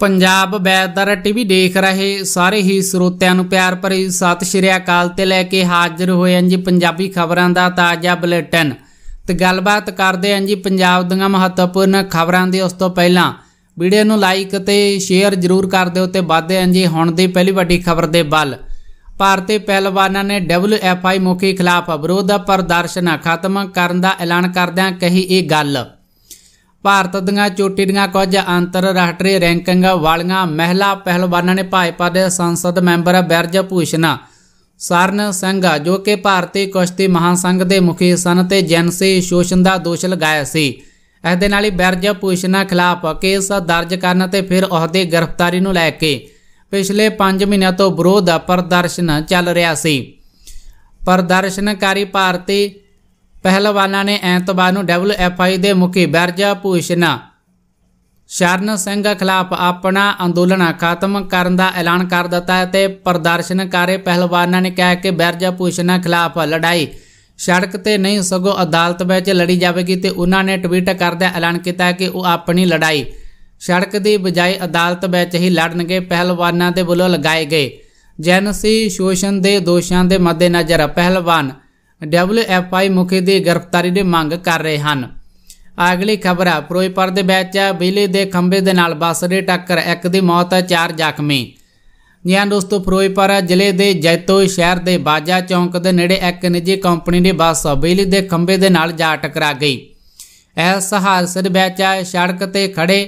Punjab ਬੈਦਰ TV ਦੇਖ ਰਹੇ ਸਾਰੇ ਹੀ ਸਰੋਤਿਆਂ ਨੂੰ ਪਿਆਰ ਭਰੀ ਸਤਿ ਸ਼੍ਰੀ ਅਕਾਲ ਤੇ ਲੈ ਕੇ ਹਾਜ਼ਰ ਹੋਏ ਹਾਂ ਜੀ ਪੰਜਾਬੀ ਖਬਰਾਂ ਦਾ ਤਾਜ਼ਾ ਬੁਲੇਟਿਨ ਤੇ ਗੱਲਬਾਤ ਕਰਦੇ ਹਾਂ ਜੀ ਪੰਜਾਬ ਦੀਆਂ ਮਹੱਤਵਪੂਰਨ ਖਬਰਾਂ ਦੀ ਉਸ ਤੋਂ ਪਹਿਲਾਂ ਵੀਡੀਓ ਨੂੰ ਲਾਈਕ ਤੇ ਸ਼ੇਅਰ ਜ਼ਰੂਰ ਕਰ ਦਿਓ ਤੇ ਵਾਧੇ ਹਾਂ ਜੀ ਹੁਣ ਦੀ ਪਹਿਲੀ ਵੱਡੀ ਖਬਰ ਦੇ ਵੱਲ ਭਾਰਤੀ ਪਹਿਲਵਾਨਾਂ ਨੇ WFI ਮੁਖੀ ਖਿਲਾਫ ਵਿਰੋਧ ਪ੍ਰਦਰਸ਼ਨ ਖਤਮ ਕਰਨ ਦਾ ਐਲਾਨ ਕਰਦਿਆਂ ਕਹੀ ਇਹ ਗੱਲ ਭਾਰਤ ਦੀਆਂ ਚੋਟੀ ਦੀਆਂ ਕੁਝ ਅੰਤਰਰਾਸ਼ਟਰੀ ਰੈਂਕਿੰਗ ਵਾਲੀਆਂ ਮਹਿਲਾ ਪਹਿਲਵਾਨਾਂ ਨੇ ਭਾਜਪਾ ਦੇ ਸੰਸਦ ਮੈਂਬਰ ਬਿਰਜ ਭੂਸ਼ਣ ਸਰਨ ਸਿੰਘ ਜੋ ਕਿ ਭਾਰਤੀ ਕੁਸ਼ਤੀ ਮਹਾਸੰਘ ਦੇ ਮੁਖੀ ਸਨ ਤੇ ਜਨਸੀ ਸ਼ੋਸ਼ਣ ਦਾ ਦੋਸ਼ ਲਗਾਇਆ ਸੀ ਇਸ ਦੇ ਨਾਲ ਹੀ ਬਿਰਜ ਭੂਸ਼ਣਾ ਖਿਲਾਫ ਕੇਸ ਦਰਜ ਕਰਨ ਤੇ ਫਿਰ ਉਹਦੀ ਗ੍ਰਿਫਤਾਰੀ ਨੂੰ ਲੈ ਕੇ ਪਿਛਲੇ 5 ਮਹੀਨਿਆਂ ਤੋਂ ਵਿਰੋਧ ਪ੍ਰਦਰਸ਼ਨ ਚੱਲ ਰਿਹਾ ਸੀ ਪ੍ਰਦਰਸ਼ਨਕਾਰੀ ਭਾਰਤੀ ਪਹਿਲਵਾਨਾਂ ਨੇ ਐਤਵਾਰ ਨੂੰ ਡਬਲਯੂਐਫਆਈ ਦੇ ਮੁਖੀ ਬਰਜਾ ਪੂਸ਼ਨਾ ਸ਼ਰਨ ਸਿੰਘ ਖਿਲਾਫ ਆਪਣਾ ਅੰਦੋਲਨ ਖਤਮ ਕਰਨ ਦਾ ਐਲਾਨ ਕਰ ਦਿੱਤਾ ਤੇ ਪ੍ਰਦਰਸ਼ਨਕਾਰੇ ਪਹਿਲਵਾਨਾਂ ਨੇ ਕਿਹਾ ਕਿ ਬਰਜਾ ਪੂਸ਼ਨਾ ਖਿਲਾਫ ਲੜਾਈ ਸੜਕ ਤੇ ਨਹੀਂ ਸਗੋਂ ਅਦਾਲਤ ਵਿੱਚ ਲੜੀ ਜਾਵੇਗੀ ਤੇ ਉਹਨਾਂ ਨੇ ਟਵੀਟ ਕਰਦਿਆਂ ਐਲਾਨ ਕੀਤਾ ਕਿ ਉਹ ਆਪਣੀ ਲੜਾਈ ਸੜਕ ਦੀ ਬਜਾਏ ਅਦਾਲਤ ਵਿੱਚ ਹੀ ਲੜਨਗੇ ਪਹਿਲਵਾਨਾਂ ਦੇ ਵੱਲੋਂ ਲਗਾਏ ਗਏ ਜੈਨਸੀ ਸ਼ੋਸ਼ਣ ਦੇ ਦੋਸ਼ਾਂ ਦੇ ਮੱਦੇਨਜ਼ਰ ਪਹਿਲਵਾਨ ਡਬਲਯੂਐਫਆਈ ਮੁਖੀ ਦੀ ਗ੍ਰਿਫਤਾਰੀ ਦੀ ਮੰਗ ਕਰ ਰਹੇ ਹਨ ਅਗਲੀ ਖਬਰ ਹੈ ਫਿਰੋਜ਼ਪੁਰ ਦੇ ਵਿੱਚ ਬਿਜਲੀ ਦੇ ਖੰਭੇ ਦੇ ਨਾਲ ਬੱਸ ਦੇ ਟੱਕਰ ਇੱਕ ਦੀ ਮੌਤ ਚਾਰ ਜ਼ਖਮੀ ਜੀ ਦੋਸਤੋ ਫਿਰੋਜ਼ਪੁਰ ਜ਼ਿਲ੍ਹੇ ਦੇ ਜੈਤੋ ਸ਼ਹਿਰ ਦੇ ਬਾਜਾ ਚੌਂਕ ਦੇ ਨੇੜੇ ਇੱਕ ਨਿੱਜੀ ਕੰਪਨੀ ਦੀ ਬੱਸ ਬਿਜਲੀ ਦੇ ਖੰਭੇ ਦੇ ਨਾਲ ਜਾ ਟਕਰਾ ਗਈ ਇਸ ਹਾਦਸੇ ਦੇ ਵਿੱਚ ਸੜਕ ਤੇ ਖੜੇ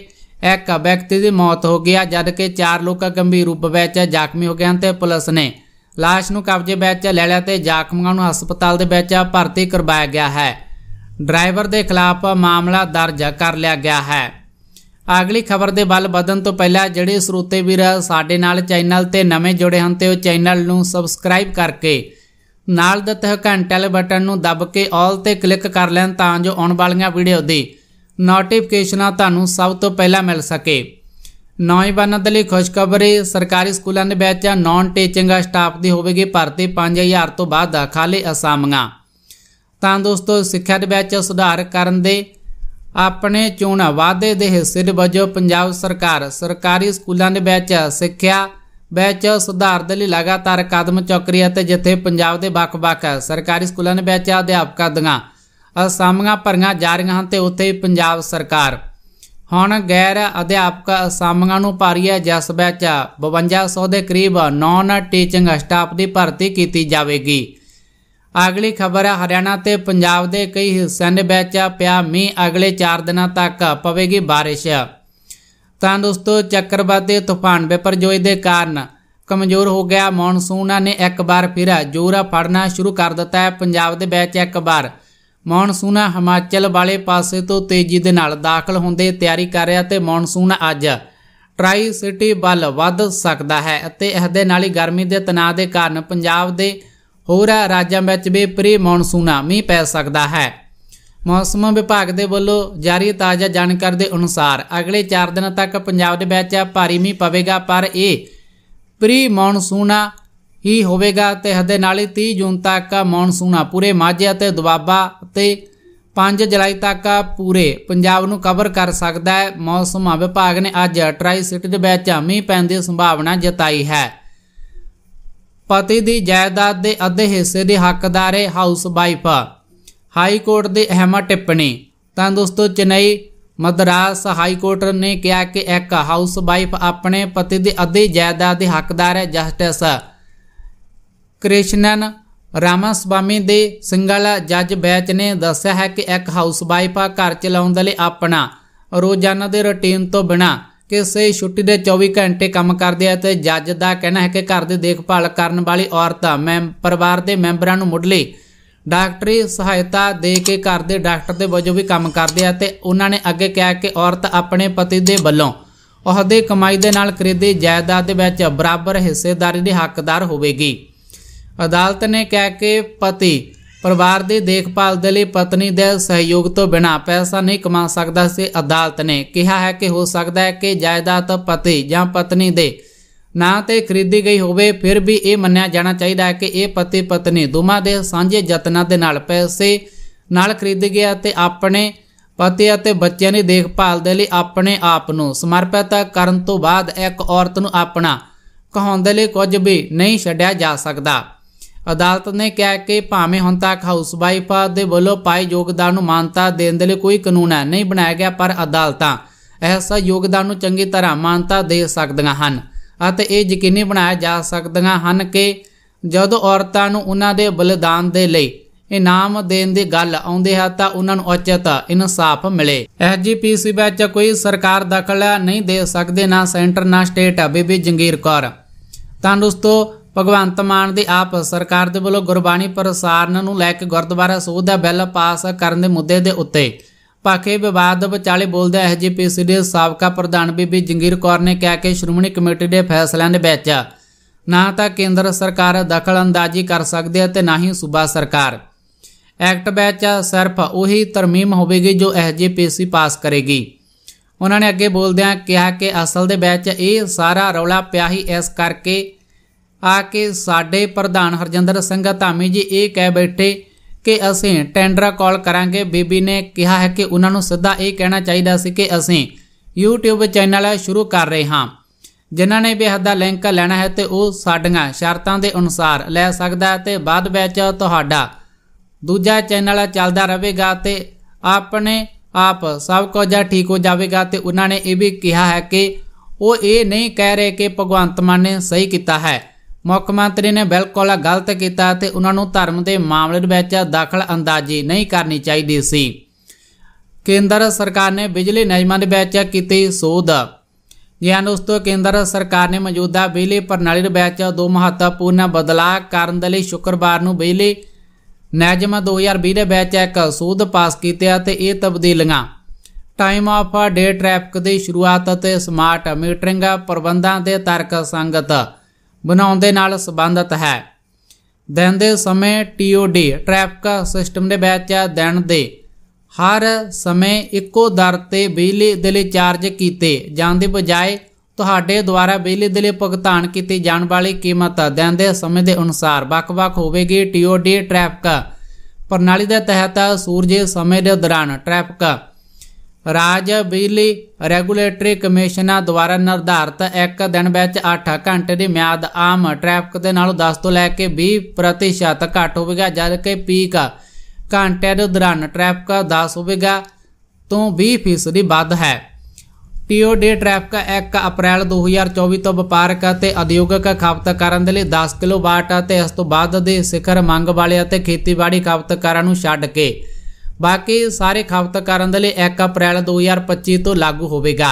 ਇੱਕ ਵਿਅਕਤੀ ਦੀ ਮੌਤ ਹੋ ਗਈ ਜਦਕਿ ਚਾਰ ਲੋਕ ਗੰਭੀਰ ਰੂਪ ਵਿੱਚ ਜ਼ਖਮੀ ਹੋ ਗਏ ਹਨ ਤੇ ਪੁਲਿਸ ਨੇ ਲਾਸ਼ ਨੂੰ ਕਬਜ਼ੇ ਵਿੱਚ ਲੈ ਲਿਆ ਤੇ ਜ਼ਖਮੀਆਂ ਨੂੰ ਹਸਪਤਾਲ ਦੇ ਵਿੱਚ ਭਰਤੀ ਕਰਵਾਇਆ ਗਿਆ ਹੈ ਡਰਾਈਵਰ ਦੇ ਖਿਲਾਫ ਮਾਮਲਾ ਦਰਜ ਕਰ ਲਿਆ ਗਿਆ ਹੈ ਅਗਲੀ ਖਬਰ ਦੇ ਵੱਲ ਵਧਣ ਤੋਂ ਪਹਿਲਾਂ ਜਿਹੜੇ ਸਰੋਤੇ ਵੀਰ ਸਾਡੇ ਨਾਲ ਚੈਨਲ ਤੇ ਨਵੇਂ ਜੁੜੇ ਹਨ ਤੇ ਉਹ ਚੈਨਲ ਨੂੰ ਸਬਸਕ੍ਰਾਈਬ ਕਰਕੇ ਨਾਲ ਦਿੱਤੇ ਘੰਟੇ ਵਾਲੇ ਬਟਨ ਨੂੰ ਦਬ ਕੇ ਆਲ ਤੇ ਕਲਿੱਕ ਕਰ ਲੈਣ ਤਾਂ ਜੋ ਆਉਣ ਵਾਲੀਆਂ ਵੀਡੀਓ ਦੀ ਨੋਟੀਫਿਕੇਸ਼ਨਾਂ ਤੁਹਾਨੂੰ ਸਭ ਤੋਂ ਪਹਿਲਾਂ ਮਿਲ ਸਕੇ ਨੌਜਵਾਨਾਂ ਦੇ ਲਈ ਖੁਸ਼ਖਬਰੀ ਸਰਕਾਰੀ ਸਕੂਲਾਂ ਦੇ ਵਿੱਚ ਨਾਨ ਟੀਚਿੰਗ ਸਟਾਫ ਦੀ ਹੋਵੇਗੀ ਭਰਤੀ 5000 ਤੋਂ ਬਾਅਦ ਖਾਲੀ ਅਸਾਮੀਆਂ ਤਾਂ ਦੋਸਤੋ ਸਿੱਖਿਆ ਦੇ ਵਿੱਚ ਸੁਧਾਰ ਕਰਨ ਦੇ ਆਪਣੇ ਚੋਣ ਵਾਅਦੇ ਦੇ ਹਿੱਸੇ ਦੇ ਵਜੋਂ ਪੰਜਾਬ ਸਰਕਾਰ ਸਰਕਾਰੀ ਸਕੂਲਾਂ ਦੇ ਵਿੱਚ ਸਿੱਖਿਆ ਵਿੱਚ ਸੁਧਾਰ ਦੇ ਲਈ ਲਗਾਤਾਰ ਕਦਮ ਚੁੱਕ ਰਹੀ ਹੈ ਤੇ ਜਿੱਥੇ ਪੰਜਾਬ ਦੇ ਵੱਖ-ਵੱਖ ਸਰਕਾਰੀ ਸਕੂਲਾਂ ਦੇ ਵਿੱਚ ਅਧਿਆਪਕਾਂ ਦੀਆਂ ਅਸਾਮੀਆਂ ਭਰੀਆਂ ਜਾ ਰਹੀਆਂ ਹਨ ਤੇ ਉੱਥੇ ਪੰਜਾਬ ਸਰਕਾਰ ਹੁਣ ਗੈਰ ਅਧਿਆਪਕ ਸਾਮੀਆਂ ਨੂੰ ਹੈ ਜਸ ਵਿੱਚ 5200 ਦੇ ਕਰੀਬ ਨੌਨ ਟੀਚਿੰਗ ਸਟਾਫ ਦੀ ਭਰਤੀ ਕੀਤੀ ਜਾਵੇਗੀ ਅਗਲੀ ਖਬਰ ਹੈ ਹਰਿਆਣਾ ਤੇ ਪੰਜਾਬ ਦੇ ਕਈ ਹਿੱਸਿਆਂ ਦੇ ਵਿੱਚ ਪਿਆ ਮੀਂਹ ਅਗਲੇ 4 ਦਿਨਾਂ ਤੱਕ ਪਵੇਗੀ ਬਾਰਿਸ਼ ਤਾਂ ਦੋਸਤੋ ਚੱਕਰਵਾਤੀ ਤੂਫਾਨ ਬੇਪਰਜੋਈ ਦੇ ਕਾਰਨ ਕਮਜ਼ੋਰ ਹੋ ਗਿਆ ਮੌਨਸੂਨ ਨੇ ਇੱਕ ਵਾਰ ਫਿਰ ਜੋਰਾ ਫੜਨਾ ਸ਼ੁਰੂ ਕਰ ਦਿੱਤਾ ਹੈ ਪੰਜਾਬ ਦੇ ਵਿੱਚ ਇੱਕ ਵਾਰ ਮੌਨਸੂਨ ਹਿਮਾਚਲ ਵਾਲੇ ਪਾਸੇ ਤੋਂ ਤੇਜ਼ੀ ਦੇ ਨਾਲ ਦਾਖਲ ਹੁੰਦੇ ਤਿਆਰੀ ਕਰ ਰਿਹਾ ਤੇ ਮੌਨਸੂਨ ਅੱਜ ਟਰਾਈ ਸਿਟੀ ਵੱਲ ਵੱਧ ਸਕਦਾ ਹੈ ਅਤੇ ਇਸ ਦੇ ਨਾਲ ਹੀ ਗਰਮੀ ਦੇ ਤਣਾਅ ਦੇ ਕਾਰਨ ਪੰਜਾਬ ਦੇ ਹੋਰ ਰਾਜਾਂ ਵਿੱਚ ਵੀ ਪ੍ਰੀ ਮੌਨਸੂਨਾ ਮੀਂਹ ਪੈ ਸਕਦਾ ਹੈ ਮੌਸਮ ਵਿਭਾਗ ਦੇ ਵੱਲੋਂ ਜਾਰੀ ਤਾਜ਼ਾ ਜਾਣਕਾਰੀ ਦੇ ਅਨੁਸਾਰ ਅਗਲੇ 4 ਦਿਨਾਂ ਤੱਕ ਪੰਜਾਬ ਦੇ ਵਿੱਚ ਭਾਰੀ ਮੀਂਹ ਪਵੇਗਾ ਪਰ ਇਹ ਪ੍ਰੀ ਮੌਨਸੂਨਾ ਹੀ ਹੋਵੇਗਾ ਤੇ ਹਦੇ ਨਾਲ ਹੀ 30 ਜੂਨ ਤੱਕ ਮੌਨਸੂਨ ਆ ਪੂਰੇ ਮਾਝੇ ਅਤੇ ਦੁਆਬਾ ਤੇ 5 ਜੁਲਾਈ ਤੱਕ ਪੂਰੇ ਪੰਜਾਬ ਨੂੰ ਕਵਰ ਕਰ ਸਕਦਾ ਹੈ ਮੌਸਮ ਵਿਭਾਗ ਨੇ ਅੱਜ ਟਰਾਈ ਸਿਟੀ ਦੇ ਵਿੱਚ ਮੀਂਹ ਪੈਣ ਦੀ ਸੰਭਾਵਨਾ ਜਤਾਈ ਹੈ ਪਤੀ ਦੀ ਜਾਇਦਾਦ ਦੇ ਅੱਧੇ ਹਿੱਸੇ ਦੇ ਹੱਕਦਾਰ ਹੈ ਹਾਊਸ ਵਾਈਫ ਹਾਈ ਕੋਰਟ ਦੇ ਅਹਿਮ ਟਿੱਪਣੀ ਤਾਂ ਦੋਸਤੋ ਚੇਨਈ ਮਦਰਾਸ ਹਾਈ ਕੋਰਟ ਨੇ ਕਿਹਾ ਕਿ ਇੱਕ ਹਾਊਸ ਵਾਈਫ ਆਪਣੇ ਪਤੀ ਦੇ ਅੱਧੇ ਜਾਇਦਾਦ ਦੇ ਹੱਕਦਾਰ ਹੈ ਜਸਟਿਸ ਕ੍ਰਿਸ਼ਨਨ ਰਾਮਾਸਵਾਮੀ ਦੇ ਸਿੰਗਲਾ ਜੱਜ ਬੈਚ ਨੇ ਦੱਸਿਆ ਹੈ ਕਿ ਇੱਕ ਵਾਈਫ ਆ ਘਰ ਚਲਾਉਣ ਦੇ ਲਈ ਆਪਣਾ ਰੋਜ਼ਾਨਾ ਦੇ ਰੁਟੀਨ ਤੋਂ ਬਿਨਾ ਕਿਸੇ ਛੁੱਟੀ ਦੇ 24 ਘੰਟੇ ਕੰਮ ਕਰਦੇ ਆ ਤੇ ਜੱਜ ਦਾ ਕਹਿਣਾ ਹੈ ਕਿ ਘਰ ਦੀ ਦੇਖਭਾਲ ਕਰਨ ਵਾਲੀ ਔਰਤਾਂ ਮੈਂ ਪਰਿਵਾਰ ਦੇ ਮੈਂਬਰਾਂ ਨੂੰ ਮੁੱਢਲੀ ਡਾਕਟਰੀ ਸਹਾਇਤਾ ਦੇ ਕੇ ਘਰ ਦੇ ਡਾਕਟਰ ਦੇ ਵਜੋਂ ਵੀ ਕੰਮ ਕਰਦੇ ਆ ਤੇ ਉਹਨਾਂ ਨੇ ਅੱਗੇ ਕਿਹਾ ਕਿ ਔਰਤ ਆਪਣੇ ਪਤੀ ਦੇ ਵੱਲੋਂ ਉਹਦੇ ਕਮਾਈ ਦੇ ਨਾਲ ਖਰੀਦੀ ਜਾਇਦਾਦ ਦੇ ਵਿੱਚ ਬਰਾਬਰ ਹਿੱਸੇਦਾਰੀ ਦੇ ਹੱਕਦਾਰ ਹੋਵੇਗੀ ਅਦਾਲਤ ਨੇ ਕਹਿ ਕੇ ਪਤੀ ਪਰਿਵਾਰ ਦੀ ਦੇਖਭਾਲ ਦੇ ਲਈ ਪਤਨੀ ਦੇ ਸਹਿਯੋਗ ਤੋਂ ਬਿਨਾਂ ਪੈਸਾ ਨਹੀਂ ਕਮਾ ਸਕਦਾ ਸੀ ਅਦਾਲਤ ਨੇ ਕਿਹਾ ਹੈ ਕਿ ਹੋ ਸਕਦਾ ਹੈ ਕਿ ਜਾਇਦਾਦ ਪਤੀ ਜਾਂ ਪਤਨੀ ਦੇ ਨਾਂ ਤੇ ਖਰੀਦੀ ਗਈ ਹੋਵੇ ਫਿਰ ਵੀ ਇਹ ਮੰਨਿਆ ਜਾਣਾ ਚਾਹੀਦਾ ਹੈ ਕਿ ਇਹ ਪਤੀ ਪਤਨੀ ਦੋਵਾਂ ਦੇ ਸਾਂਝੇ ਯਤਨਾਂ ਦੇ ਨਾਲ ਪੈਸੇ ਨਾਲ ਖਰੀਦੀ ਗਿਆ ਤੇ ਆਪਣੇ ਪਤੀ ਅਤੇ ਬੱਚਿਆਂ ਦੀ ਦੇਖਭਾਲ ਦੇ ਲਈ ਆਪਣੇ ਆਪ ਨੂੰ ਸਮਰਪਿਤ ਕਰਨ ਤੋਂ ਬਾਅਦ ਇੱਕ ਔਰਤ ਨੂੰ ਆਪਣਾ ਕਹਾਉਣ ਦੇ ਲਈ ਕੁਝ ਵੀ ਨਹੀਂ ਛੱਡਿਆ ਜਾ ਸਕਦਾ ਅਦਾਲਤ ਨੇ ਕਿਹਾ ਕਿ ਭਾਵੇਂ ਹੁਣ ਤੱਕ ਹਾਊਸ ਵਾਈਫ ਦੇ ਵੱਲੋਂ ਪਾਈ ਯੋਗਦਾਨ ਨੂੰ ਮਾਨਤਾ ਦੇਣ ਦੇ ਲਈ ਕੋਈ ਕਾਨੂੰਨ ਨਹੀਂ ਬਣਾਇਆ ਗਿਆ ਪਰ ਅਦਾਲਤਾਂ ਐਸਾ ਯੋਗਦਾਨ ਨੂੰ ਚੰਗੀ ਤਰ੍ਹਾਂ ਮਾਨਤਾ ਦੇ ਸਕਦੀਆਂ ਹਨ ਅਤੇ ਇਹ ਯਕੀਨੀ ਬਣਾਇਆ ਜਾ ਸਕਦੀਆਂ ਹਨ ਕਿ ਜਦੋਂ ਔਰਤਾਂ ਨੂੰ ਉਹਨਾਂ ਦੇ ਬਲਿਦਾਨ ਦੇ ਲਈ ਇਨਾਮ ਦੇਣ ਦੀ ਗੱਲ ਆਉਂਦੀ ਹੈ ਤਾਂ ਉਹਨਾਂ ਨੂੰ ਉਚਿਤ ਇਨਸਾਫ ਮਿਲੇ ਐਸਜੀਪੀਸੀ ਵਿੱਚ ਕੋਈ ਸਰਕਾਰ ਦਖਲ ਨਹੀਂ ਦੇ ਸਕਦੇ ਨਾ ਸੈਂਟਰ ਨਾ ਸਟੇਟ ਬੀਬੀ ਜੰਗੀਰ ਕੌਰ ਦੋਸਤੋ ਭਗਵੰਤ ਮਾਨ ਦੇ ਆਪ ਸਰਕਾਰ ਦੇ ਵੱਲੋਂ ਗੁਰਬਾਣੀ ਪ੍ਰਸਾਰਨ ਨੂੰ ਲੈ ਕੇ ਗੁਰਦੁਆਰਾ ਸੋਧ ਦਾ ਬਿੱਲ ਪਾਸ ਕਰਨ ਦੇ ਮੁੱਦੇ ਦੇ ਉੱਤੇ ਪਾਕੇ ਵਿਵਾਦ ਵਿਚਾਲੇ ਬੋਲਦੇ ਪੀਸੀ ਦੇ ਸਾਬਕਾ ਪ੍ਰਧਾਨ ਬੀਬੀ ਜੰਗੀਰ ਕੌਰ ਨੇ ਕਿਹਾ ਕਿ ਸ਼੍ਰੋਮਣੀ ਕਮੇਟੀ ਦੇ ਫੈਸਲਿਆਂ ਦੇ ਵਿੱਚ ਨਾ ਤਾਂ ਕੇਂਦਰ ਸਰਕਾਰ ਦਖਲ ਅੰਦਾਜ਼ੀ ਕਰ ਸਕਦੀ ਹੈ ਤੇ ਨਾ ਹੀ ਸੂਬਾ ਸਰਕਾਰ ਐਕਟ ਵਿੱਚ ਸਿਰਫ ਉਹੀ ਤਰਮੀਮ ਹੋਵੇਗੀ ਜੋ ਪੀਸੀ ਪਾਸ ਕਰੇਗੀ ਉਹਨਾਂ ਨੇ ਅੱਗੇ ਬੋਲਦਿਆਂ ਕਿਹਾ ਕਿ ਅਸਲ ਦੇ ਵਿੱਚ ਇਹ ਸਾਰਾ ਰੌਲਾ ਪਿਆ ਹੀ ਇਸ ਕਰਕੇ ਆ ਕੇ ਸਾਡੇ ਪ੍ਰਧਾਨ ਹਰਜਿੰਦਰ ਸਿੰਘ ਧਾਮੀ ਜੀ ਇਹ ਕਹਿ ਬੈਠੇ ਕਿ ਅਸੀਂ ਟੈਂਡਰ ਕਾਲ ਕਰਾਂਗੇ ਬੀਬੀ ਨੇ ਕਿਹਾ ਹੈ ਕਿ ਉਹਨਾਂ ਨੂੰ ਸਿੱਧਾ ਇਹ ਕਹਿਣਾ ਚਾਹੀਦਾ ਸੀ ਕਿ ਅਸੀਂ YouTube ਚੈਨਲ ਸ਼ੁਰੂ ਕਰ ਰਹੇ ਹਾਂ ਜਿਨ੍ਹਾਂ ਨੇ ਵਿਆਹ ਦਾ ਲਿੰਕ ਲੈਣਾ ਹੈ ਤੇ ਉਹ ਸਾਡੀਆਂ ਸ਼ਰਤਾਂ ਦੇ ਅਨੁਸਾਰ ਲੈ ਸਕਦਾ ਹੈ ਤੇ ਬਾਅਦ ਵਿੱਚ ਤੁਹਾਡਾ ਦੂਜਾ ਚੈਨਲ ਚੱਲਦਾ ਰਹੇਗਾ ਤੇ ਆਪਣੇ ਆਪ ਸਭ ਕੁਝ ਠੀਕ ਹੋ ਜਾਵੇਗਾ ਤੇ ਉਹਨਾਂ ਨੇ ਇਹ ਵੀ ਕਿਹਾ ਹੈ ਕਿ ਉਹ ਇਹ ਨਹੀਂ ਕਹਿ ਰਹੇ ਕਿ ਭਗਵੰਤ ਮਾਨ ਨੇ ਸਹੀ ਕੀਤਾ ਹੈ ਮੁੱਖ ਮੰਤਰੀ ਨੇ ਬਿਲਕੁਲ ਗਲਤ ਕੀਤਾ ਤੇ ਉਹਨਾਂ ਨੂੰ ਧਰਮ ਦੇ ਮਾਮਲੇ ਵਿੱਚ ਦਖਲ ਅੰਦਾਜ਼ੀ ਨਹੀਂ ਕਰਨੀ ਚਾਹੀਦੀ ਸੀ ਕੇਂਦਰ ਸਰਕਾਰ ਨੇ ਬਿਜਲੀ ਨਿਯਮਾਂ ਦੇ ਵਿੱਚ ਕੀਤੀ ਸੋਧ ਗਿਆਨ ਦੋਸਤੋ ਕੇਂਦਰ ਸਰਕਾਰ ਨੇ ਮੌਜੂਦਾ ਬਿਜਲੀ ਪ੍ਰਣਾਲੀ ਦੇ ਵਿੱਚ ਦੋ ਮਹੱਤਵਪੂਰਨ ਬਦਲਾਅ ਕਰਨ ਦੇ ਲਈ ਸ਼ੁੱਕਰਵਾਰ ਨੂੰ ਬਿਜਲੀ ਨਿਯਮ 2020 ਦੇ ਵਿੱਚ ਇੱਕ ਸੋਧ ਪਾਸ ਕੀਤੀ ਅਤੇ ਇਹ ਤਬਦੀਲੀਆਂ ਟਾਈਮ ਆਫ ਡੇ ਟ੍ਰੈਫਿਕ ਦੀ ਸ਼ੁਰੂਆਤ ਅਤੇ ਸਮਾਰਟ ਮੀਟਰਿੰਗ ਪ੍ਰਬੰਧਾਂ ਦੇ ਤਰਕ ਸੰਗਤ ਬਣਾਉਣ ਦੇ ਨਾਲ ਸੰਬੰਧਿਤ ਹੈ ਦਿਨ ਦੇ ਸਮੇਂ TOD ਟ੍ਰੈਫਿਕ ਸਿਸਟਮ ਦੇ ਵਿੱਚ ਦਿਨ ਦੇ ਹਰ ਸਮੇਂ ਇੱਕੋ ਦਰ ਤੇ ਬਿਜਲੀ ਦੇ ਲਈ ਚਾਰਜ ਕੀਤੇ ਜਾਣ ਦੇ ਬਜਾਏ ਤੁਹਾਡੇ ਦੁਆਰਾ ਬਿਜਲੀ ਦੇ ਲਈ ਭੁਗਤਾਨ ਕੀਤੀ ਜਾਣ ਵਾਲੀ ਕੀਮਤ ਦਿਨ ਦੇ ਸਮੇਂ ਦੇ ਅਨੁਸਾਰ ਵੱਖ-ਵੱਖ ਹੋਵੇਗੀ TOD ਟ੍ਰੈਫਿਕ ਪ੍ਰਣਾਲੀ ਦੇ ਤਹਿਤ ਸੂਰਜ ਸਮੇਂ ਦੇ ਦੌਰਾਨ ਟ੍ਰੈਫਿਕ ਰਾਜ ਬਿਜਲੀ ਰੈਗੂਲੇਟਰੀ ਕਮਿਸ਼ਨਾਂ ਦੁਆਰਾ ਨਿਰਧਾਰਿਤ ਇੱਕ ਦਿਨ ਵਿੱਚ 8 ਘੰਟੇ ਦੀ ਮਿਆਦ ਆਮ ਟ੍ਰੈਫਿਕ ਦੇ ਨਾਲੋਂ 10 ਤੋਂ ਲੈ ਕੇ 20% ਘੱਟ ਹੋਵੇਗਾ ਜਦਕਿ ਪੀਕ ਘੰਟੇ ਦੇ ਦੌਰਾਨ ਟ੍ਰੈਫਿਕ 10 ਹੋਵੇਗਾ ਤੋਂ 20% ਦੀ ਵੱਧ ਹੈ ਟੀਓਡੀ ਟ੍ਰੈਫਿਕ 1 ਅਪ੍ਰੈਲ 2024 ਤੋਂ ਵਪਾਰਕ ਅਤੇ ਉਦਯੋਗਿਕ ਖਪਤ ਕਰਨ ਦੇ ਲਈ 10 ਕਿਲੋਵਾਟ ਅਤੇ ਇਸ ਤੋਂ ਵੱਧ ਦੇ ਸਿਖਰ ਮੰਗ ਵਾਲੇ ਅਤੇ ਖੇਤੀਬਾੜੀ ਖਪਤਕਾਰਾਂ ਨੂੰ ਛੱਡ ਕੇ ਬਾਕੀ ਸਾਰੇ ਖਪਤਕਾਰਾਂ ਦੇ ਲਈ 1 ਅਪ੍ਰੈਲ 2025 ਤੋਂ ਲਾਗੂ ਹੋਵੇਗਾ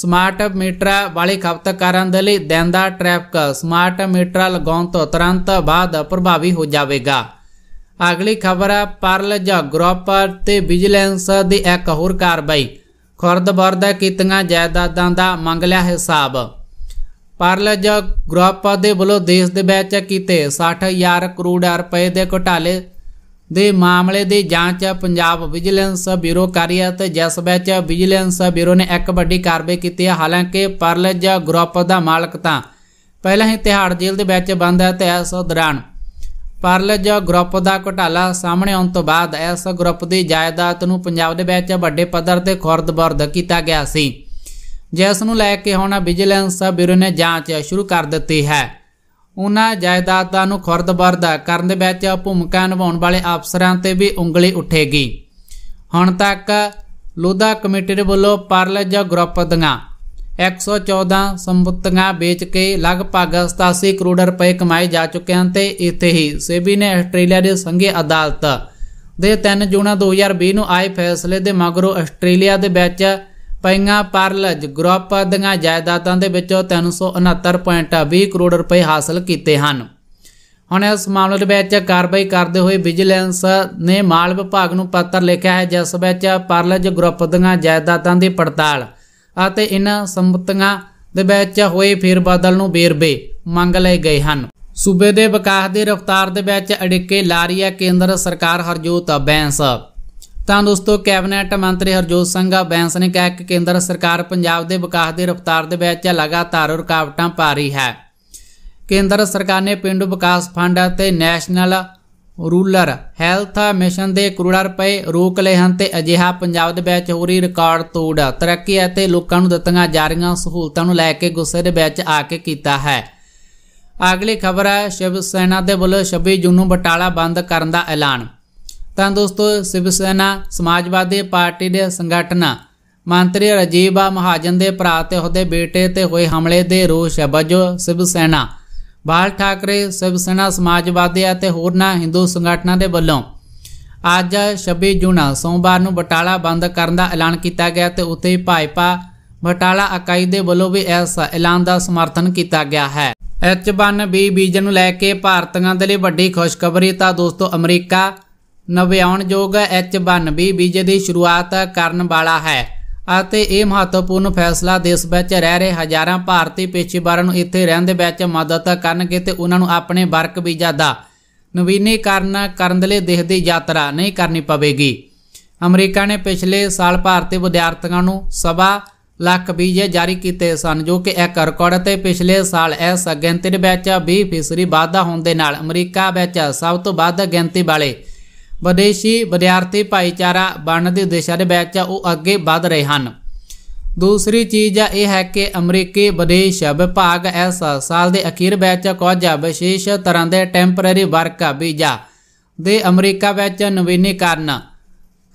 ਸਮਾਰਟ ਮੀਟਰ ਵਾਲੇ ਖਪਤਕਾਰਾਂ ਦੇ ਲਈ ਦਿਨ ਦਾ ਟ੍ਰੈਫਿਕ ਸਮਾਰਟ ਮੀਟਰ ਲਗਾਉਣ ਤੋਂ ਤੁਰੰਤ ਬਾਅਦ ਪ੍ਰਭਾਵੀ ਹੋ ਜਾਵੇਗਾ ਅਗਲੀ ਖਬਰ ਹੈ ਪਰਲਜ ਗਰੁੱਪ ਤੇ ਵਿਜੀਲੈਂਸ ਦੀ ਇੱਕ ਹੋਰ ਕਾਰਵਾਈ ਖੁਰਦਬਰਦ ਕੀਤੀਆਂ ਜਾਇਦਾਦਾਂ ਦਾ ਮੰਗ ਲਿਆ ਹਿਸਾਬ ਪਰਲ ਪਰਲਜ ਗਰੁੱਪ ਦੇ ਵੱਲੋਂ ਦੇਸ਼ ਦੇ ਵਿੱਚ ਕੀਤੇ 60000 ਕਰੋੜ ਰੁਪਏ ਦੇ ਘੁਟਾਲੇ ਦੇ ਮਾਮਲੇ ਦੀ ਜਾਂਚ ਪੰਜਾਬ ਵਿਜੀਲੈਂਸ ਬਿਊਰੋ ਕਰੀ ਤੇ ਜਿਸ ਵਿੱਚ ਵਿਜੀਲੈਂਸ ਬਿਊਰੋ ਨੇ ਇੱਕ ਵੱਡੀ ਕਾਰਵਾਈ ਕੀਤੀ ਹੈ ਹਾਲਾਂਕਿ ਪਰਲਜ ਗਰੁੱਪ ਦਾ ਮਾਲਕ ਤਾਂ ਪਹਿਲਾਂ ਹੀ ਤਿਹਾੜ ਜੇਲ੍ਹ ਦੇ ਵਿੱਚ ਬੰਦ ਹੈ ਤੇ ਇਸ ਦੌਰਾਨ ਪਰਲਜ ਗਰੁੱਪ ਦਾ ਘਟਾਲਾ ਸਾਹਮਣੇ ਆਉਣ ਤੋਂ ਬਾਅਦ ਇਸ ਗਰੁੱਪ ਦੀ ਜਾਇਦਾਦ ਨੂੰ ਪੰਜਾਬ ਦੇ ਵਿੱਚ ਵੱਡੇ ਪੱਧਰ ਤੇ ਖੁਰਦਬਰਦ ਕੀਤਾ ਗਿਆ ਸੀ ਜਿਸ ਨੂੰ ਲੈ ਕੇ ਹੁਣ ਵਿਜੀਲੈਂਸ ਬਿਊਰੋ ਨੇ ਜਾਂਚ ਸ਼ੁਰੂ ਕਰ ਦਿੱਤੀ ਹੈ ਉਹਨਾਂ ਜਾਇਦਾਦਾਂ ਨੂੰ ਖਰਦ-ਬਰਦਾ ਕਰਨ ਦੇ ਵਿੱਚ ਭੂਮਿਕਾ ਨਿਭਾਉਣ ਵਾਲੇ ਅਫਸਰਾਂ ਤੇ ਵੀ ਉਂਗਲੀ ਉੱਠੇਗੀ ਹੁਣ ਤੱਕ ਲੋਧਾ ਕਮੇਟੀ ਦੇ ਵੱਲੋਂ ਪਰਲਜ ਗਰੁੱਪ ਦੀਆਂ 114 ਸੰਪਤੀਆਂ ਵੇਚ ਕੇ ਲਗਭਗ 87 ਕਰੋੜ ਰੁਪਏ ਕਮਾਏ ਜਾ ਚੁੱਕੇ ਹਨ ਤੇ ਇੱਥੇ ਹੀ ਸੇਬੀ ਨੇ ਆਸਟ੍ਰੇਲੀਆ ਦੇ ਸੰਘੀ ਅਦਾਲਤ ਦੇ 3 ਜੂਨ 2020 ਨੂੰ ਆਏ ਫੈਸਲੇ ਦੇ ਮਗਰੋਂ ਆਸਟ੍ਰੇਲੀਆ ਦੇ ਵਿੱਚ ਪਈਆਂ ਪਰਲਜ ਗਰੁੱਪ ਦੀਆਂ ਜਾਇਦਾਦਾਂ ਦੇ ਵਿੱਚੋਂ 369.20 ਕਰੋੜ ਰੁਪਏ ਹਾਸਲ ਕੀਤੇ ਹਨ ਹੁਣ ਇਸ ਮਾਮਲੇ ਦੇ ਵਿੱਚ ਕਾਰਵਾਈ ਕਰਦੇ ਹੋਏ ਵਿਜੀਲੈਂਸ ਨੇ ਮਾਲ ਵਿਭਾਗ ਨੂੰ ਪੱਤਰ ਲਿਖਿਆ ਹੈ ਜਿਸ ਵਿੱਚ ਪਰਲਜ ਗਰੁੱਪ ਦੀਆਂ ਜਾਇਦਾਦਾਂ ਦੀ ਪੜਤਾਲ ਅਤੇ ਇਨ੍ਹਾਂ ਸੰਪਤੀਆਂ ਦੇ ਵਿੱਚ ਹੋਏ ਫੇਰਬਦਲ ਨੂੰ ਬੇਰਬੇ ਮੰਗ ਲਏ ਗਏ ਹਨ ਸੂਬੇ ਦੇ ਵਿਕਾਸ ਦੀ ਰਫ਼ਤਾਰ ਦੇ ਵਿੱਚ ਅੜਿੱਕੇ ਲਾ ਰਹੀ ਹੈ ਕੇਂਦਰ ਸਰਕਾਰ ਹਰਜੋਤ ਬੈਂਸ ਤਾਂ ਦੋਸਤੋ ਕੈਬਨਿਟ ਮੰਤਰੀ ਹਰਜੋਤ ਸਿੰਘ ਬੈਂਸ ਨੇ ਕਿਹਾ ਕਿ ਕੇਂਦਰ ਸਰਕਾਰ ਪੰਜਾਬ ਦੇ ਵਿਕਾਸ ਦੇ ਰਫ਼ਤਾਰ ਦੇ ਵਿੱਚ ਲਗਾਤਾਰ ਰੁਕਾਵਟਾਂ ਪਾ ਰਹੀ ਹੈ ਕੇਂਦਰ ਸਰਕਾਰ ਨੇ ਪਿੰਡ ਵਿਕਾਸ ਫੰਡ ਅਤੇ ਨੈਸ਼ਨਲ ਰੂਲਰ ਹੈਲਥ ਮਿਸ਼ਨ ਦੇ ਕਰੋੜਾਂ ਰੁਪਏ ਰੋਕ ਲਏ ਹਨ ਤੇ ਅਜਿਹਾ ਪੰਜਾਬ ਦੇ ਵਿੱਚ ਹੋ ਰਹੀ ਰਿਕਾਰਡ ਤੋੜ ਤਰੱਕੀ ਅਤੇ ਲੋਕਾਂ ਨੂੰ ਦਿੱਤੀਆਂ ਜਾ ਰਹੀਆਂ ਸਹੂਲਤਾਂ ਨੂੰ ਲੈ ਕੇ ਗੁੱਸੇ ਦੇ ਵਿੱਚ ਆ ਕੇ ਕੀਤਾ ਹੈ ਅਗਲੀ ਖਬਰ ਹੈ ਸ਼ਿਵ ਸੈਨਾ ਦੇ ਵੱਲੋਂ 26 ਜੂਨ ਨੂੰ ਬਟਾਲਾ ਬੰਦ ਕਰਨ ਦਾ ਐਲਾਨ ਤਾਂ ਦੋਸਤੋ ਸ਼ਿਵ ਸੈਨਾ ਸਮਾਜਵਾਦੀ ਪਾਰਟੀ ਦੇ ਸੰਗਠਨਾਂ ਮੰਤਰੀ ਰਜੀਬ ਆ ਮਹਾਜਨ ਦੇ ਭਰਾ ਤੇ ਉਹਦੇ ਬੇਟੇ ਤੇ ਹੋਏ ਹਮਲੇ ਦੇ ਰੋਸ ਵਜੋਂ ਸ਼ਿਵ ਸੈਨਾ ਬਾਲ ਠਾਕਰੇ ਸ਼ਿਵ ਸੈਨਾ ਸਮਾਜਵਾਦੀ ਅਤੇ ਹੋਰਨਾਂ ਹਿੰਦੂ ਸੰਗਠਨਾਂ ਦੇ ਵੱਲੋਂ ਅੱਜ 26 ਜੂਨ ਸੋਮਵਾਰ ਨੂੰ ਬਟਾਲਾ ਬੰਦ ਕਰਨ ਦਾ ਐਲਾਨ ਕੀਤਾ ਗਿਆ ਤੇ ਉੱਥੇ ਹੀ ਭਾਜਪਾ ਬਟਾਲਾ ਇਕਾਈ ਦੇ ਵੱਲੋਂ ਵੀ ਇਸ ਐਲਾਨ ਦਾ ਸਮਰਥਨ ਕੀਤਾ ਗਿਆ ਹੈ H1B ਵੀਜ਼ੇ ਨੂੰ ਲੈ ਕੇ ਭਾਰਤੀਆਂ ਦੇ ਲਈ ਵੱਡੀ ਖੁਸ਼ਖਬਰੀ ਤਾਂ ਦੋਸਤੋ ਅਮਰੀਕਾ ਨਵਿਆਉਣਯੋਗ H92 ਵੀਜ਼ੇ ਦੀ ਸ਼ੁਰੂਆਤ ਕਰਨ ਵਾਲਾ ਹੈ ਅਤੇ ਇਹ ਮਹੱਤਵਪੂਰਨ ਫੈਸਲਾ ਦੇਸ਼ ਵਿੱਚ ਰਹਿ ਰਹੇ ਹਜ਼ਾਰਾਂ ਭਾਰਤੀ ਪੇਸ਼ੇਵਰਾਂ ਨੂੰ ਇੱਥੇ ਰਹਿੰਦੇ ਵਿੱਚ ਮਦਦ ਕਰਨਗੇ ਤੇ ਉਹਨਾਂ ਨੂੰ ਆਪਣੇ ਵਰਕ ਵੀਜ਼ਾ ਦਾ ਨਵੀਨੀਕਰਨ ਕਰਨ ਦੇ ਲਈ ਦੇਸ਼ ਦੀ ਯਾਤਰਾ ਨਹੀਂ ਕਰਨੀ ਪਵੇਗੀ ਅਮਰੀਕਾ ਨੇ ਪਿਛਲੇ ਸਾਲ ਭਾਰਤੀ ਵਿਦਿਆਰਥੀਆਂ ਨੂੰ ਸਵਾ ਲੱਖ ਵੀਜ਼ੇ ਜਾਰੀ ਕੀਤੇ ਸਨ ਜੋ ਕਿ ਇੱਕ ਰਿਕਾਰਡ ਤੇ ਪਿਛਲੇ ਸਾਲ ਇਸ ਗਿਣਤੀ ਵਿੱਚ 20% ਵਾਧਾ ਹੋਣ ਦੇ ਨਾਲ ਅਮਰੀਕਾ ਵਿੱਚ ਸਭ ਤੋਂ ਵੱਧ ਗਿਣਤੀ ਵਾਲੇ ਵਿਦੇਸ਼ੀ ਵਿਦਿਆਰਥੀ ਭਾਈਚਾਰਾ ਬਣਨ ਦੀ ਦਿਸ਼ਾ ਦੇ ਵਿੱਚ ਉਹ ਅੱਗੇ ਵਧ ਰਹੇ ਹਨ ਦੂਸਰੀ ਚੀਜ਼ ਇਹ ਹੈ ਕਿ ਅਮਰੀਕੀ ਵਿਦੇਸ਼ ਵਿਭਾਗ ਇਸ ਸਾਲ ਦੇ ਅਖੀਰ ਵਿੱਚ ਕੁਝ ਵਿਸ਼ੇਸ਼ ਤਰ੍ਹਾਂ ਦੇ ਟੈਂਪਰੇਰੀ ਵਰਕ ਵੀਜ਼ਾ ਦੇ ਅਮਰੀਕਾ ਵਿੱਚ ਨਵੀਨੀਕਰਨ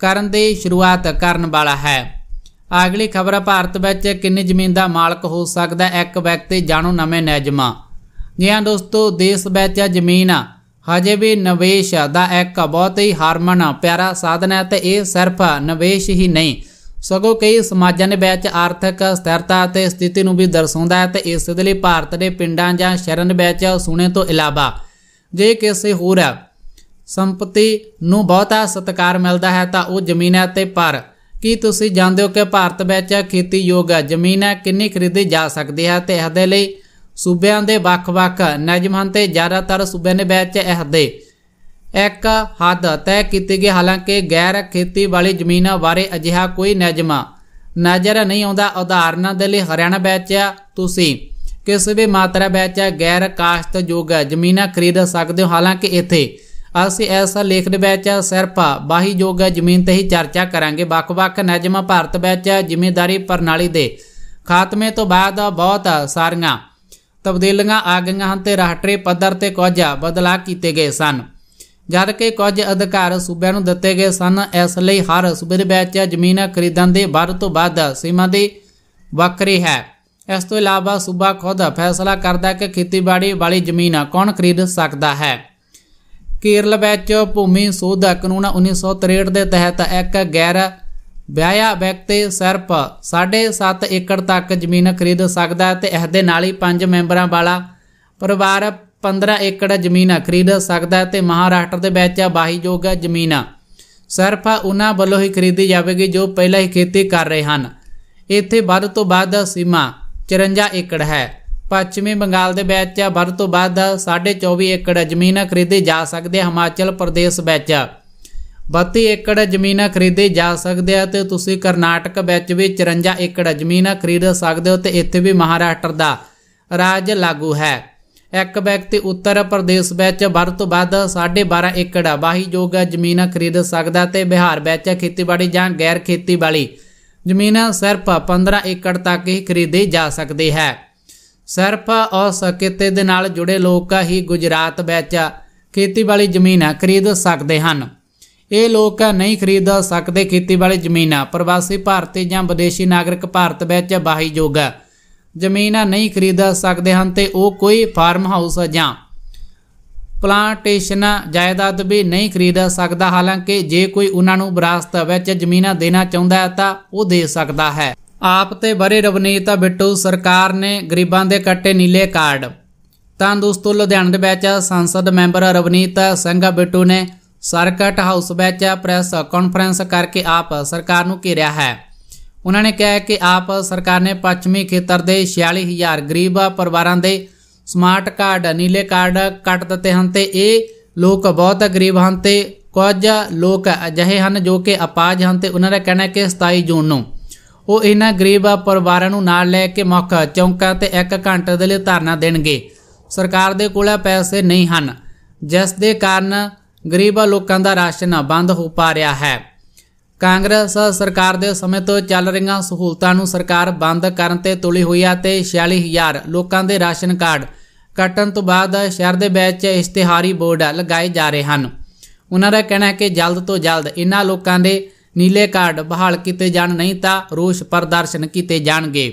ਕਰਨ ਦੀ ਸ਼ੁਰੂਆਤ ਕਰਨ ਵਾਲਾ ਹੈ ਅਗਲੀ ਖਬਰ ਭਾਰਤ ਵਿੱਚ ਕਿੰਨੀ ਜ਼ਮੀਨ ਦਾ ਮਾਲਕ ਹੋ ਸਕਦਾ ਇੱਕ ਵਿਅਕਤੀ ਜਾਣੋ ਨਵੇਂ ਨਿਯਮਾਂ ਜੀ ਹਾਂ ਦੋਸਤੋ ਦੇਸ਼ ਵਿੱਚ ਜ਼ਮੀਨ ਹਜੇ ਵੀ ਨਵੇਸ਼ ਦਾ ਇੱਕ ਬਹੁਤ ਹੀ ਹਾਰਮਨ ਪਿਆਰਾ ਸਾਧਨ ਹੈ ਤੇ ਇਹ ਸਿਰਫ ਨਵੇਸ਼ ਹੀ ਨਹੀਂ ਸਗੋਂ ਕਈ ਸਮਾਜਾਂ ਦੇ ਵਿੱਚ ਆਰਥਿਕ ਸਥਿਰਤਾ ਅਤੇ ਸਥਿਤੀ ਨੂੰ ਵੀ ਦਰਸਾਉਂਦਾ ਹੈ ਤੇ ਇਸ ਦੇ ਲਈ ਭਾਰਤ ਦੇ ਪਿੰਡਾਂ ਜਾਂ ਸ਼ਹਿਰਾਂ ਦੇ ਵਿੱਚ ਸੁਣੇ ਤੋਂ ਇਲਾਵਾ ਜੇ ਕਿਸੇ ਹੋਰ ਸੰਪਤੀ ਨੂੰ ਬਹੁਤਾ ਸਤਕਾਰ ਮਿਲਦਾ ਹੈ ਤਾਂ ਉਹ ਜ਼ਮੀਨ ਹੈ ਤੇ ਪਰ ਕੀ ਤੁਸੀਂ ਜਾਣਦੇ ਹੋ ਕਿ ਭਾਰਤ ਵਿੱਚ ਖੇਤੀ ਯੋਗ ਜ਼ਮੀਨ ਕਿੰਨੀ ਖਰੀਦੀ ਜਾ ਸਕਦੀ ਹੈ ਤੇ ਇਹਦੇ ਲਈ ਸੂਬਿਆਂ ਦੇ ਵੱਖ-ਵੱਖ ਨਜ਼ਮ ਹਨ ਤੇ ਜ਼ਿਆਦਾਤਰ ਸੂਬਿਆਂ ਦੇ ਵਿੱਚ ਇਹ ਦੇ ਇੱਕ ਹੱਦ ਤੈਅ ਕੀਤੀ ਗਈ ਹਾਲਾਂਕਿ ਗੈਰ ਖੇਤੀ ਵਾਲੀ ਜ਼ਮੀਨਾਂ ਬਾਰੇ ਅਜਿਹਾ ਕੋਈ ਨਜ਼ਮਾ ਨਜ਼ਰ ਨਹੀਂ ਆਉਂਦਾ ਉਦਾਹਰਨਾਂ ਦੇ ਲਈ ਹਰਿਆਣਾ ਵਿੱਚ ਤੁਸੀਂ ਕਿਸੇ ਵੀ ਮਾਤਰਾ ਵਿੱਚ ਗੈਰ ਕਾਸ਼ਤਯੋਗ ਜ਼ਮੀਨਾਂ ਖਰੀਦ ਸਕਦੇ ਹੋ ਹਾਲਾਂਕਿ ਇੱਥੇ ਅਸੀਂ ਇਸ ਲੇਖ ਦੇ ਵਿੱਚ ਸਿਰਫ ਬਾਹੀ ਯੋਗ ਜ਼ਮੀਨ ਤੇ ਹੀ ਚਰਚਾ ਕਰਾਂਗੇ ਵੱਖ-ਵੱਖ ਨਜ਼ਮਾਂ ਭਾਰਤ ਵਿੱਚ ਜ਼ਿੰਮੇਦਾਰੀ ਪ੍ਰਣਾਲੀ ਦੇ ਖਾਤਮੇ ਤੋਂ ਬਾਅਦ ਬਹੁਤ ਸਾਰੀਆਂ ਤਬਦੀਲੀਆਂ ਆ ਗਈਆਂ ਹਨ ਤੇ ਰਾਸ਼ਟਰੀ ਪੱਧਰ ਤੇ ਕੁਝ ਬਦਲਾਅ ਕੀਤੇ ਗਏ ਸਨ ਜਦ ਕਿ ਕੁਝ ਅਧਿਕਾਰ ਸੂਬਿਆਂ ਨੂੰ ਦਿੱਤੇ ਗਏ ਸਨ ਇਸ ਲਈ ਹਰ ਸੂਬੇ ਦੇ ਵਿੱਚ ਜ਼ਮੀਨਾਂ ਖਰੀਦਣ ਦੇ ਵੱਧ ਤੋਂ ਵੱਧ ਸੀਮਾ ਦੀ ਵੱਖਰੀ ਹੈ ਇਸ ਤੋਂ ਇਲਾਵਾ ਸੂਬਾ ਖੁਦ ਫੈਸਲਾ ਕਰਦਾ ਕਿ ਖੇਤੀਬਾੜੀ ਵਾਲੀ ਜ਼ਮੀਨ ਕੌਣ ਖਰੀਦ ਸਕਦਾ ਹੈ ਕੇਰਲ ਵਿੱਚ ਭੂਮੀ ਸੋਧ ਕਾਨੂੰਨ 1963 ਦੇ ਤਹਿਤ ਇੱਕ ਗੈਰ ਵਿਆਹਿਆ ਵਿਅਕਤੀ ਸਿਰਫ 7.5 ਏਕੜ ਤੱਕ ਜ਼ਮੀਨ ਖਰੀਦ ਸਕਦਾ ਹੈ ਤੇ ਇਸ ਦੇ ਨਾਲ ਹੀ 5 ਮੈਂਬਰਾਂ ਵਾਲਾ ਪਰਿਵਾਰ 15 ਏਕੜ ਜ਼ਮੀਨ ਖਰੀਦ ਸਕਦਾ ਹੈ ਤੇ ਮਹਾਰਾਸ਼ਟਰ ਦੇ ਵਿੱਚ ਬਾਹੀਯੋਗ ਜ਼ਮੀਨ ਸਿਰਫ ਉਹਨਾਂ ਵੱਲੋਂ ਹੀ ਖਰੀਦੀ ਜਾਵੇਗੀ ਜੋ ਪਹਿਲਾਂ ਹੀ ਖੇਤੀ ਕਰ ਰਹੇ ਹਨ ਇੱਥੇ ਵੱਧ ਤੋਂ ਵੱਧ ਸੀਮਾ 54 ਏਕੜ ਹੈ ਪੱਛਮੀ ਬੰਗਾਲ ਦੇ ਵਿੱਚ ਵੱਧ ਤੋਂ ਵੱਧ 24.5 ਏਕੜ ਜ਼ਮੀਨ ਖਰੀਦੀ ਜਾ ਸਕਦੀ ਹੈ ਹਿਮਾਚਲ ਪ੍ਰਦੇਸ਼ ਵਿੱਚ 32 ਏਕੜ ਜ਼ਮੀਨਾਂ ਖਰੀਦੇ ਜਾ ਸਕਦੇ ਆ ਤੇ ਤੁਸੀਂ ਕਰਨਾਟਕ ਵਿੱਚ ਵੀ 54 ਏਕੜ ਜ਼ਮੀਨਾਂ ਖਰੀਦ ਸਕਦੇ ਹੋ ਤੇ ਇੱਥੇ ਵੀ ਮਹਾਰਾਸ਼ਟਰ ਦਾ ਰਾਜ ਲਾਗੂ ਹੈ ਇੱਕ ਵਿਅਕਤੀ ਉੱਤਰ ਪ੍ਰਦੇਸ਼ ਵਿੱਚ ਵੱਧ ਤੋਂ ਵੱਧ 12.5 ਏਕੜ ਬਾਹੀ ਜੋਗ ਜ਼ਮੀਨਾਂ ਖਰੀਦ ਸਕਦਾ ਤੇ ਬਿਹਾਰ ਵਿੱਚ ਖੇਤੀਬਾੜੀ ਜਾਂ ਗੈਰ ਖੇਤੀਬਾੜੀ ਜ਼ਮੀਨਾਂ ਸਿਰਫ 15 ਏਕੜ ਤੱਕ ਹੀ ਖਰੀਦੀ ਜਾ ਸਕਦੇ ਹੈ ਸਿਰਫ ਉਸ ਕਿਤੇ ਦੇ ਨਾਲ ਜੁੜੇ ਲੋਕਾਂ ਹੀ ਗੁਜਰਾਤ ਵਿੱਚ ਖੇਤੀਬਾੜੀ ਜ਼ਮੀਨਾਂ ਖਰੀਦ ਸਕਦੇ ਹਨ ਇਹ ਲੋਕ ਨਹੀਂ ਖਰੀਦ ਸਕਦੇ ਖੇਤੀਬਾੜੀ ਜ਼ਮੀਨਾਂ ਪ੍ਰਵਾਸੀ ਭਾਰਤੀ ਜਾਂ ਵਿਦੇਸ਼ੀ ਨਾਗਰਿਕ ਭਾਰਤ ਵਿੱਚ ਬਾਹੀ ਯੋਗ ਜ਼ਮੀਨਾਂ ਨਹੀਂ ਖਰੀਦ ਸਕਦੇ ਹਨ ਤੇ ਉਹ ਕੋਈ ਫਾਰਮ ਹਾਊਸ ਜਾਂ ਪਲਾਂਟੇਸ਼ਨ ਜਾਇਦਾਦ ਵੀ ਨਹੀਂ ਖਰੀਦ ਸਕਦਾ ਹਾਲਾਂਕਿ ਜੇ ਕੋਈ ਉਹਨਾਂ ਨੂੰ ਵਿਰਾਸਤ ਵਿੱਚ ਜ਼ਮੀਨਾਂ ਦੇਣਾ ਚਾਹੁੰਦਾ ਹੈ ਤਾਂ ਉਹ ਦੇ ਸਕਦਾ ਹੈ ਆਪ ਤੇ ਬਰੇ ਰਵਨੀਤ ਬਿੱਟੂ ਸਰਕਾਰ ਨੇ ਗਰੀਬਾਂ ਦੇ ਕੱਟੇ ਨੀਲੇ ਕਾਰਡ ਤਾਂ ਦੋਸਤੋ ਲੁਧਿਆਣਾ ਦੇ ਵਿੱਚ ਸੰਸਦ ਮੈਂਬਰ ਰਵਨੀਤ ਸਿੰਘ ਬਿੱਟੂ ਨੇ ਸਰਕਟ ਹਾਊਸ ਵਿੱਚ ਪ੍ਰੈਸ ਕਾਨਫਰੰਸ ਕਰਕੇ ਆਪ ਸਰਕਾਰ ਨੂੰ ਘੇਰਿਆ ਹੈ ਉਹਨਾਂ ਨੇ ਕਿਹਾ ਕਿ ਆਪ ਸਰਕਾਰ ਨੇ ਪੱਛਮੀ ਖੇਤਰ ਦੇ 46000 ਗਰੀਬ ਪਰਿਵਾਰਾਂ ਦੇ ਸਮਾਰਟ ਕਾਰਡ ਨੀਲੇ ਕਾਰਡ ਕੱਟ ਦਿੱਤੇ ਹਨ ਤੇ ਇਹ ਲੋਕ ਬਹੁਤ ਗਰੀਬ ਹਨ ਤੇ ਕੁਝ ਲੋਕ ਅਜਿਹੇ ਹਨ ਜੋ ਕਿ ਅਪਾਜ ਹਨ ਤੇ ਉਹਨਾਂ ਦਾ ਕਹਿਣਾ ਹੈ ਕਿ 27 ਜੂਨ ਨੂੰ ਉਹ ਇਹਨਾਂ ਗਰੀਬ ਪਰਿਵਾਰਾਂ ਨੂੰ ਨਾਲ ਲੈ ਕੇ ਮੁੱਖ ਚੌਂਕਾਂ ਤੇ 1 ਘੰਟੇ ਦੇ ਲਈ ਧਰਨਾ ਦੇਣਗੇ ਸਰਕਾਰ ਦੇ ਕੋਲ ਪੈਸੇ ਨਹੀਂ ਹਨ ਜਿਸ ਦੇ ਕਾਰਨ ਗਰੀਬ ਲੋਕਾਂ ਦਾ ਰਾਸ਼ਨ ਬੰਦ ਹੋ ਪਾ ਰਿਹਾ ਹੈ ਕਾਂਗਰਸ ਸਰਕਾਰ ਦੇ ਸਮੇਂ ਤੋਂ ਚੱਲ ਰਹੀਆਂ ਸਹੂਲਤਾਂ ਨੂੰ ਸਰਕਾਰ ਬੰਦ ਕਰਨ ਤੇ ਤੁਲੀ ਹੋਈ ਹੈ ਤੇ 46000 ਲੋਕਾਂ ਦੇ ਰਾਸ਼ਨ ਕਾਰਡ ਕੱਟਣ ਤੋਂ ਬਾਅਦ ਸ਼ਹਿਰ ਦੇ ਵਿੱਚ ਇਸ਼ਤਿਹਾਰੀ ਬੋਰਡ ਲਗਾਏ ਜਾ ਰਹੇ ਹਨ ਉਹਨਾਂ ਦਾ ਕਹਿਣਾ ਹੈ ਕਿ ਜਲਦ ਤੋਂ ਜਲਦ ਇਹਨਾਂ ਲੋਕਾਂ ਦੇ ਨੀਲੇ ਕਾਰਡ ਬਹਾਲ ਕੀਤੇ ਜਾਣ ਨਹੀਂ ਤਾਂ ਰੋਸ ਪ੍ਰਦਰਸ਼ਨ ਕੀਤੇ ਜਾਣਗੇ